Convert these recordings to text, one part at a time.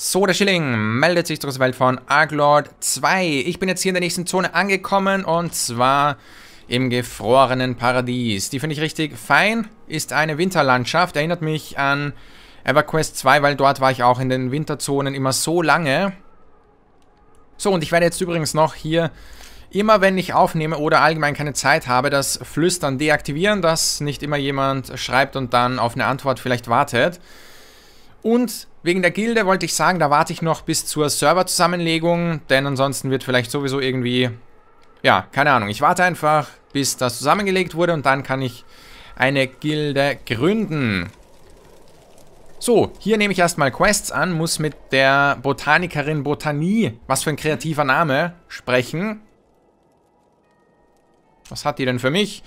So, der Schilling meldet sich zur Welt von Arklord 2. Ich bin jetzt hier in der nächsten Zone angekommen und zwar im gefrorenen Paradies. Die finde ich richtig fein, ist eine Winterlandschaft, erinnert mich an EverQuest 2, weil dort war ich auch in den Winterzonen immer so lange. So, und ich werde jetzt übrigens noch hier immer, wenn ich aufnehme oder allgemein keine Zeit habe, das Flüstern deaktivieren, dass nicht immer jemand schreibt und dann auf eine Antwort vielleicht wartet. Und wegen der Gilde wollte ich sagen, da warte ich noch bis zur Serverzusammenlegung, denn ansonsten wird vielleicht sowieso irgendwie, ja, keine Ahnung. Ich warte einfach, bis das zusammengelegt wurde und dann kann ich eine Gilde gründen. So, hier nehme ich erstmal Quests an, muss mit der Botanikerin Botanie, was für ein kreativer Name, sprechen. Was hat die denn für mich?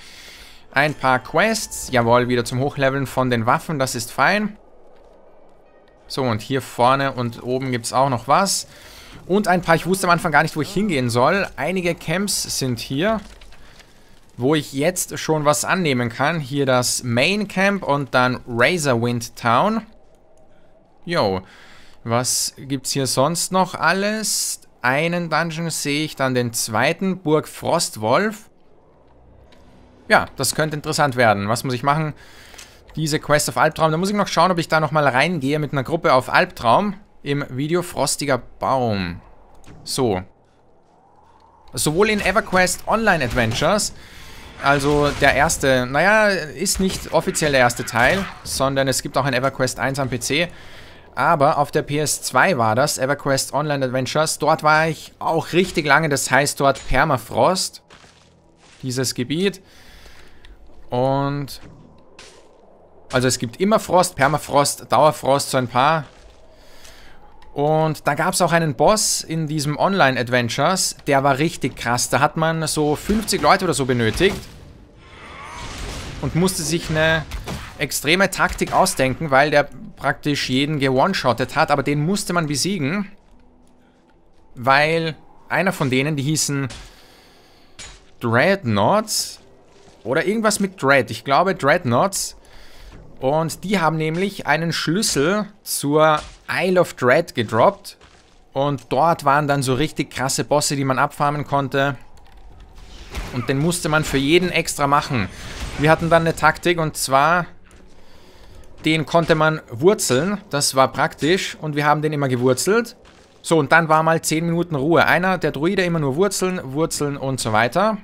Ein paar Quests, jawohl, wieder zum Hochleveln von den Waffen, das ist fein. So, und hier vorne und oben gibt es auch noch was. Und ein paar, ich wusste am Anfang gar nicht, wo ich hingehen soll. Einige Camps sind hier, wo ich jetzt schon was annehmen kann. Hier das Main Camp und dann Razorwind Town. Yo, was gibt es hier sonst noch alles? Einen Dungeon sehe ich, dann den zweiten, Burg Frostwolf. Ja, das könnte interessant werden. Was muss ich machen? diese Quest auf Albtraum. Da muss ich noch schauen, ob ich da nochmal reingehe mit einer Gruppe auf Albtraum im Video Frostiger Baum. So. Sowohl in EverQuest Online Adventures, also der erste, naja, ist nicht offiziell der erste Teil, sondern es gibt auch ein EverQuest 1 am PC. Aber auf der PS2 war das, EverQuest Online Adventures. Dort war ich auch richtig lange, das heißt dort Permafrost. Dieses Gebiet. Und also es gibt immer Frost, Permafrost, Dauerfrost, so ein paar. Und da gab es auch einen Boss in diesem Online-Adventures, der war richtig krass. Da hat man so 50 Leute oder so benötigt und musste sich eine extreme Taktik ausdenken, weil der praktisch jeden geone shottet hat, aber den musste man besiegen, weil einer von denen, die hießen Dreadnoughts oder irgendwas mit Dread. Ich glaube Dreadnoughts und die haben nämlich einen Schlüssel zur Isle of Dread gedroppt. Und dort waren dann so richtig krasse Bosse, die man abfarmen konnte. Und den musste man für jeden extra machen. Wir hatten dann eine Taktik und zwar... Den konnte man wurzeln, das war praktisch und wir haben den immer gewurzelt. So, und dann war mal 10 Minuten Ruhe. Einer, der Druide, immer nur wurzeln, wurzeln und so weiter.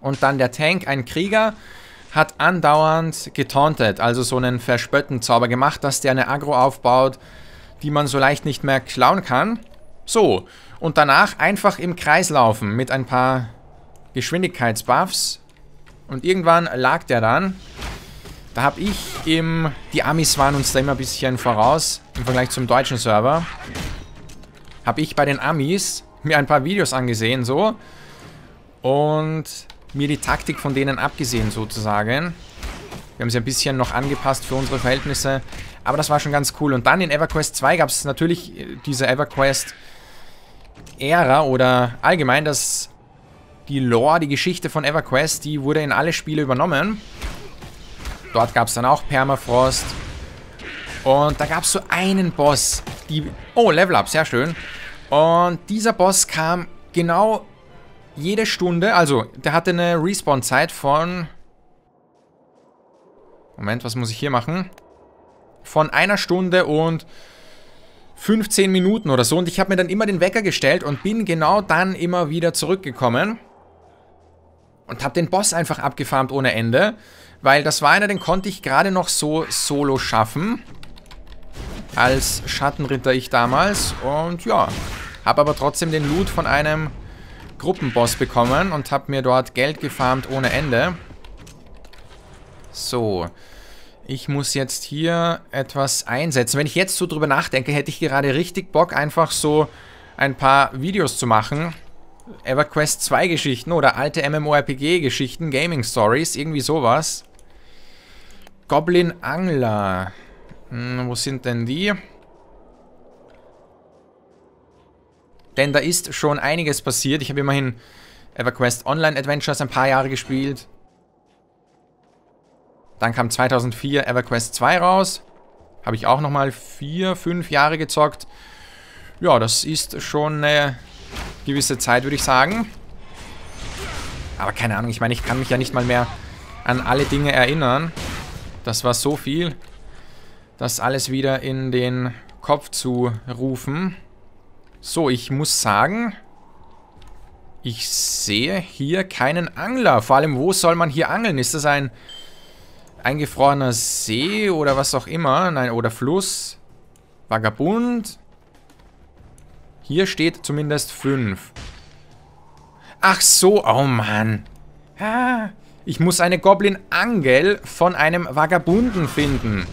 Und dann der Tank, ein Krieger, hat andauernd getauntet, also so einen verspötten Zauber gemacht, dass der eine Agro aufbaut, die man so leicht nicht mehr klauen kann. So, und danach einfach im Kreis laufen mit ein paar Geschwindigkeitsbuffs. Und irgendwann lag der dann. Da habe ich im... Die Amis waren uns da immer ein bisschen voraus im Vergleich zum deutschen Server. Habe ich bei den Amis mir ein paar Videos angesehen so. Und mir die Taktik von denen abgesehen sozusagen. Wir haben sie ein bisschen noch angepasst für unsere Verhältnisse. Aber das war schon ganz cool. Und dann in EverQuest 2 gab es natürlich äh, diese EverQuest-Ära oder allgemein dass die Lore, die Geschichte von EverQuest, die wurde in alle Spiele übernommen. Dort gab es dann auch Permafrost. Und da gab es so einen Boss. Die, oh, Level Up, sehr schön. Und dieser Boss kam genau jede Stunde, also der hatte eine Respawn-Zeit von... Moment, was muss ich hier machen? Von einer Stunde und 15 Minuten oder so. Und ich habe mir dann immer den Wecker gestellt und bin genau dann immer wieder zurückgekommen. Und habe den Boss einfach abgefarmt ohne Ende. Weil das war einer, den konnte ich gerade noch so solo schaffen. Als Schattenritter ich damals. Und ja, habe aber trotzdem den Loot von einem Gruppenboss bekommen und habe mir dort Geld gefarmt ohne Ende. So. Ich muss jetzt hier etwas einsetzen. Wenn ich jetzt so drüber nachdenke, hätte ich gerade richtig Bock, einfach so ein paar Videos zu machen. EverQuest 2 Geschichten oder alte MMORPG Geschichten, Gaming Stories, irgendwie sowas. Goblin Angler. Hm, wo sind denn die? Denn da ist schon einiges passiert. Ich habe immerhin EverQuest Online Adventures ein paar Jahre gespielt. Dann kam 2004 EverQuest 2 raus. Habe ich auch nochmal vier, fünf Jahre gezockt. Ja, das ist schon eine gewisse Zeit, würde ich sagen. Aber keine Ahnung, ich meine, ich kann mich ja nicht mal mehr an alle Dinge erinnern. Das war so viel, das alles wieder in den Kopf zu rufen. So, ich muss sagen, ich sehe hier keinen Angler. Vor allem, wo soll man hier angeln? Ist das ein eingefrorener See oder was auch immer? Nein, oder Fluss? Vagabund? Hier steht zumindest 5. Ach so, oh Mann. Ah, ich muss eine Goblin-Angel von einem Vagabunden finden.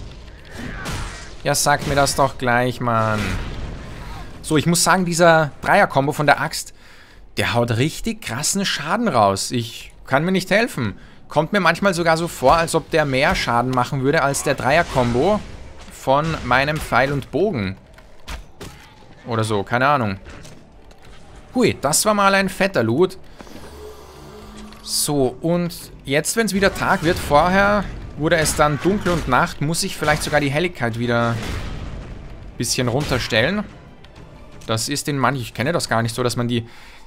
Ja, sag mir das doch gleich, Mann. So, ich muss sagen, dieser Dreier-Kombo von der Axt, der haut richtig krassen Schaden raus. Ich kann mir nicht helfen. Kommt mir manchmal sogar so vor, als ob der mehr Schaden machen würde als der Dreier-Kombo von meinem Pfeil und Bogen. Oder so, keine Ahnung. Hui, das war mal ein fetter Loot. So, und jetzt, wenn es wieder Tag wird, vorher wurde es dann dunkel und Nacht, muss ich vielleicht sogar die Helligkeit wieder ein bisschen runterstellen. Das ist in manchen, ich kenne das gar nicht so, dass man die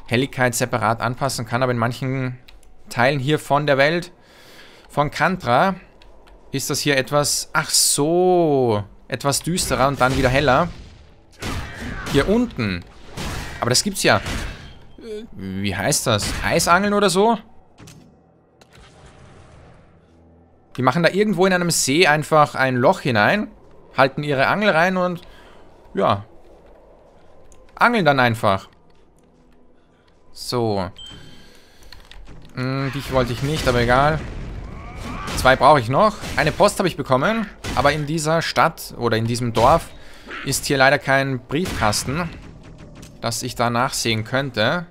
Helligkeit separat anpassen kann, aber in manchen Teilen hier von der Welt, von Kantra, ist das hier etwas, ach so, etwas düsterer und dann wieder heller. Hier unten. Aber das gibt's ja. Wie heißt das? Eisangeln oder so? Die machen da irgendwo in einem See einfach ein Loch hinein, halten ihre Angel rein und ja, angeln dann einfach. So. Hm, dich wollte ich nicht, aber egal. Zwei brauche ich noch. Eine Post habe ich bekommen, aber in dieser Stadt oder in diesem Dorf ist hier leider kein Briefkasten, dass ich da nachsehen könnte.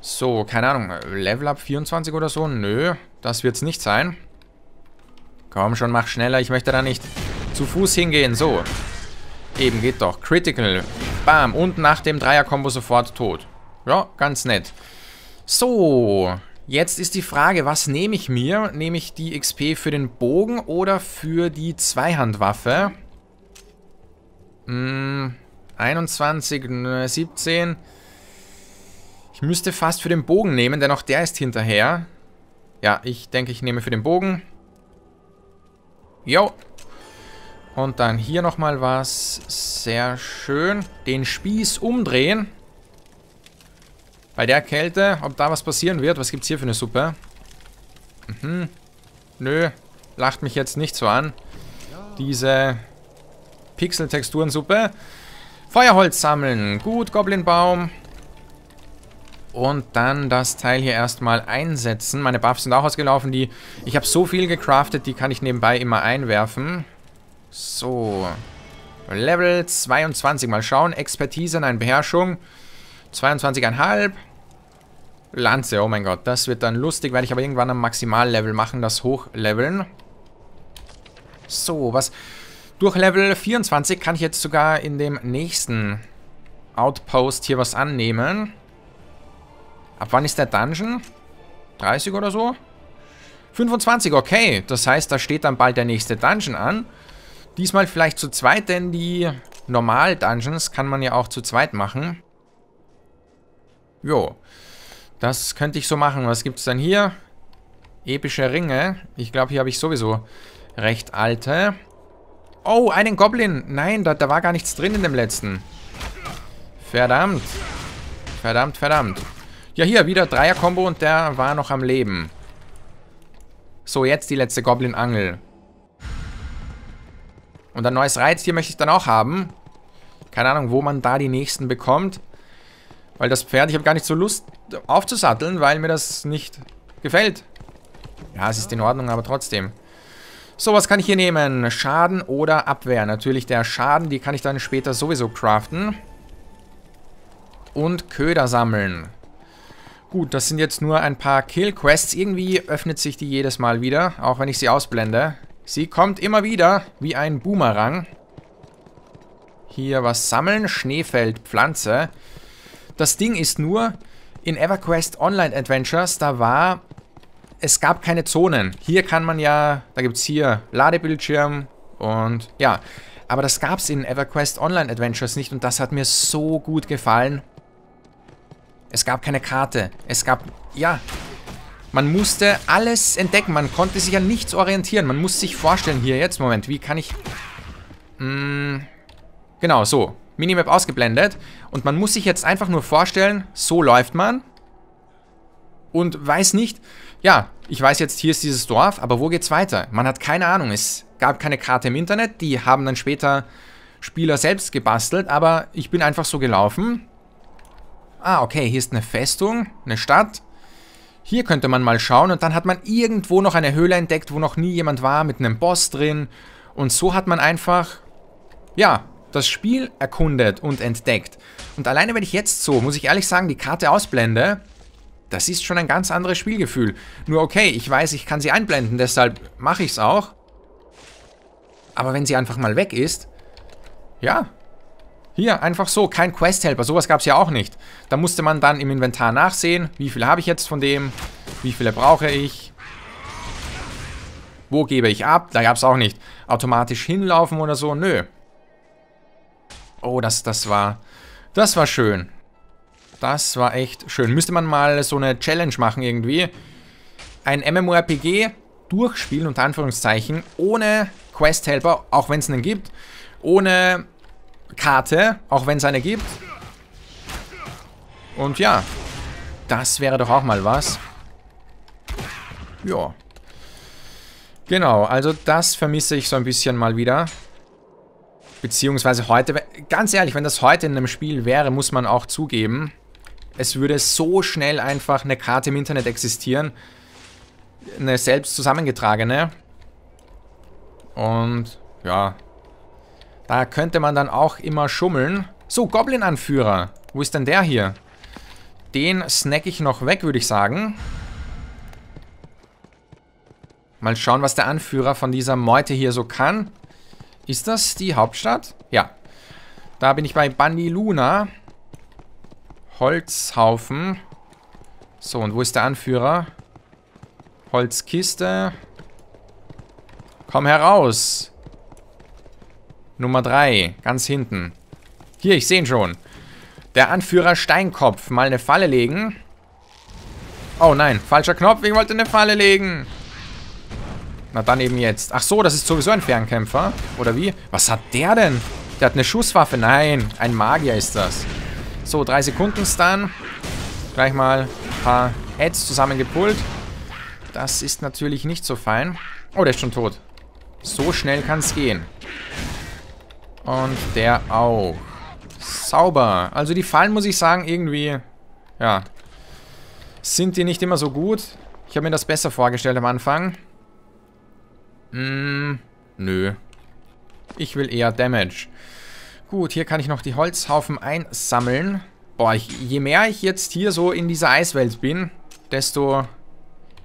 So, keine Ahnung, Level Up 24 oder so? Nö, das wird es nicht sein. Komm schon, mach schneller, ich möchte da nicht zu Fuß hingehen. So, eben geht doch. Critical, Bam. Und nach dem Dreier-Kombo sofort tot. Ja, ganz nett. So, Jetzt ist die Frage, was nehme ich mir? Nehme ich die XP für den Bogen oder für die Zweihandwaffe? Hm, 21, 17. Ne, ich müsste fast für den Bogen nehmen, denn auch der ist hinterher. Ja, ich denke, ich nehme für den Bogen. Jo, und dann hier nochmal was. Sehr schön. Den Spieß umdrehen. Bei der Kälte, ob da was passieren wird. Was gibt's hier für eine Suppe? Mhm. Nö. Lacht mich jetzt nicht so an. Diese Pixel-Texturensuppe. Feuerholz sammeln. Gut, Goblinbaum. Und dann das Teil hier erstmal einsetzen. Meine Buffs sind auch ausgelaufen. Die, ich habe so viel gecraftet, die kann ich nebenbei immer einwerfen. So. Level 22. Mal schauen. Expertise, nein, Beherrschung. 22,5. Lanze, oh mein Gott. Das wird dann lustig. Werde ich aber irgendwann am Maximallevel machen, das Hochleveln. So, was... Durch Level 24 kann ich jetzt sogar in dem nächsten Outpost hier was annehmen. Ab wann ist der Dungeon? 30 oder so? 25, okay. Das heißt, da steht dann bald der nächste Dungeon an. Diesmal vielleicht zu zweit, denn die Normal-Dungeons kann man ja auch zu zweit machen. Jo. Das könnte ich so machen. Was gibt es denn hier? Epische Ringe. Ich glaube, hier habe ich sowieso recht alte. Oh, einen Goblin. Nein, da, da war gar nichts drin in dem letzten. Verdammt. Verdammt, verdammt. Ja, hier, wieder Dreier-Kombo und der war noch am Leben. So, jetzt die letzte Goblin-Angel. Und ein neues Reittier möchte ich dann auch haben. Keine Ahnung, wo man da die nächsten bekommt. Weil das Pferd, ich habe gar nicht so Lust aufzusatteln, weil mir das nicht gefällt. Ja, es ist in Ordnung, aber trotzdem. So, was kann ich hier nehmen? Schaden oder Abwehr? Natürlich der Schaden, die kann ich dann später sowieso craften. Und Köder sammeln. Gut, das sind jetzt nur ein paar Kill-Quests. Irgendwie öffnet sich die jedes Mal wieder, auch wenn ich sie ausblende. Sie kommt immer wieder wie ein Boomerang. Hier was sammeln, Schneefeld, Pflanze. Das Ding ist nur, in EverQuest Online Adventures, da war, es gab keine Zonen. Hier kann man ja, da gibt es hier Ladebildschirm und ja. Aber das gab es in EverQuest Online Adventures nicht und das hat mir so gut gefallen. Es gab keine Karte. Es gab, ja, man musste alles entdecken. Man konnte sich an nichts orientieren. Man muss sich vorstellen, hier jetzt, Moment, wie kann ich... Mh, hm, genau, so. Minimap ausgeblendet. Und man muss sich jetzt einfach nur vorstellen, so läuft man. Und weiß nicht, ja, ich weiß jetzt, hier ist dieses Dorf, aber wo geht's weiter? Man hat keine Ahnung. Es gab keine Karte im Internet. Die haben dann später Spieler selbst gebastelt, aber ich bin einfach so gelaufen. Ah, okay, hier ist eine Festung, eine Stadt. Hier könnte man mal schauen und dann hat man irgendwo noch eine Höhle entdeckt, wo noch nie jemand war, mit einem Boss drin. Und so hat man einfach, ja, das Spiel erkundet und entdeckt. Und alleine wenn ich jetzt so, muss ich ehrlich sagen, die Karte ausblende, das ist schon ein ganz anderes Spielgefühl. Nur okay, ich weiß, ich kann sie einblenden, deshalb mache ich es auch. Aber wenn sie einfach mal weg ist, ja, hier, einfach so, kein Quest-Helper, sowas gab es ja auch nicht. Da musste man dann im Inventar nachsehen, wie viel habe ich jetzt von dem, wie viele brauche ich, wo gebe ich ab, da gab es auch nicht. Automatisch hinlaufen oder so, nö. Oh, das, das war, das war schön. Das war echt schön. Müsste man mal so eine Challenge machen irgendwie. Ein MMORPG durchspielen, unter Anführungszeichen, ohne Quest-Helper, auch wenn es einen gibt, ohne Karte, auch wenn es eine gibt. Und ja, das wäre doch auch mal was. Ja. Genau, also das vermisse ich so ein bisschen mal wieder. Beziehungsweise heute, ganz ehrlich, wenn das heute in einem Spiel wäre, muss man auch zugeben, es würde so schnell einfach eine Karte im Internet existieren, eine selbst zusammengetragene. Und ja, da könnte man dann auch immer schummeln. So, Goblin-Anführer. Wo ist denn der hier? Den snack ich noch weg, würde ich sagen. Mal schauen, was der Anführer von dieser Meute hier so kann. Ist das die Hauptstadt? Ja. Da bin ich bei Luna. Holzhaufen. So, und wo ist der Anführer? Holzkiste. Komm heraus. Nummer 3, ganz hinten. Hier, ich sehe ihn schon. Der Anführer Steinkopf. Mal eine Falle legen. Oh nein, falscher Knopf. Ich wollte eine Falle legen. Na dann eben jetzt. Ach so, das ist sowieso ein Fernkämpfer. Oder wie? Was hat der denn? Der hat eine Schusswaffe. Nein, ein Magier ist das. So, drei Sekunden Stun. Gleich mal ein paar Ads zusammengepult. Das ist natürlich nicht so fein. Oh, der ist schon tot. So schnell kann es gehen. Und der auch. Sauber. Also die Fallen, muss ich sagen, irgendwie... Ja. Sind die nicht immer so gut? Ich habe mir das besser vorgestellt am Anfang. Hm, nö. Ich will eher Damage. Gut, hier kann ich noch die Holzhaufen einsammeln. Boah, ich, je mehr ich jetzt hier so in dieser Eiswelt bin, desto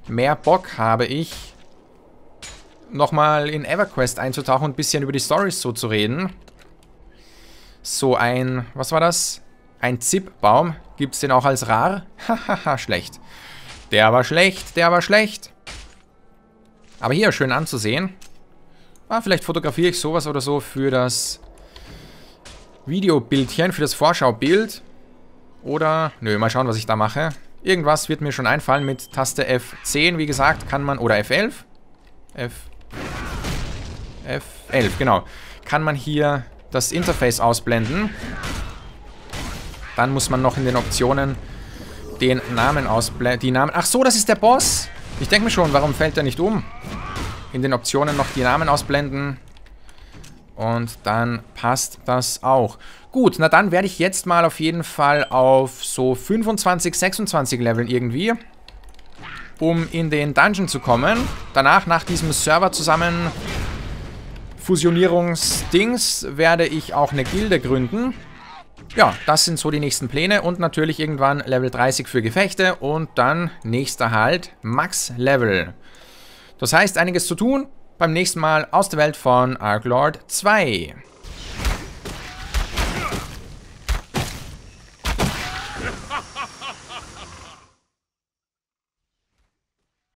mehr Bock habe ich, nochmal in EverQuest einzutauchen und ein bisschen über die Stories so zu reden so ein, was war das? Ein Zip-Baum. Gibt es den auch als rar? Hahaha, schlecht. Der war schlecht, der war schlecht. Aber hier, schön anzusehen. Ah, vielleicht fotografiere ich sowas oder so für das Videobildchen, für das Vorschaubild. Oder, nö, mal schauen, was ich da mache. Irgendwas wird mir schon einfallen mit Taste F10, wie gesagt, kann man, oder F11? F... F11, genau. Kann man hier das Interface ausblenden. Dann muss man noch in den Optionen den Namen ausblenden. Die Namen. Ach so, das ist der Boss. Ich denke mir schon, warum fällt er nicht um? In den Optionen noch die Namen ausblenden. Und dann passt das auch. Gut, na dann werde ich jetzt mal auf jeden Fall auf so 25, 26 Leveln irgendwie, um in den Dungeon zu kommen. Danach, nach diesem Server zusammen Fusionierungsdings werde ich auch eine Gilde gründen. Ja, das sind so die nächsten Pläne und natürlich irgendwann Level 30 für Gefechte und dann nächster Halt Max-Level. Das heißt, einiges zu tun beim nächsten Mal aus der Welt von Arklord 2.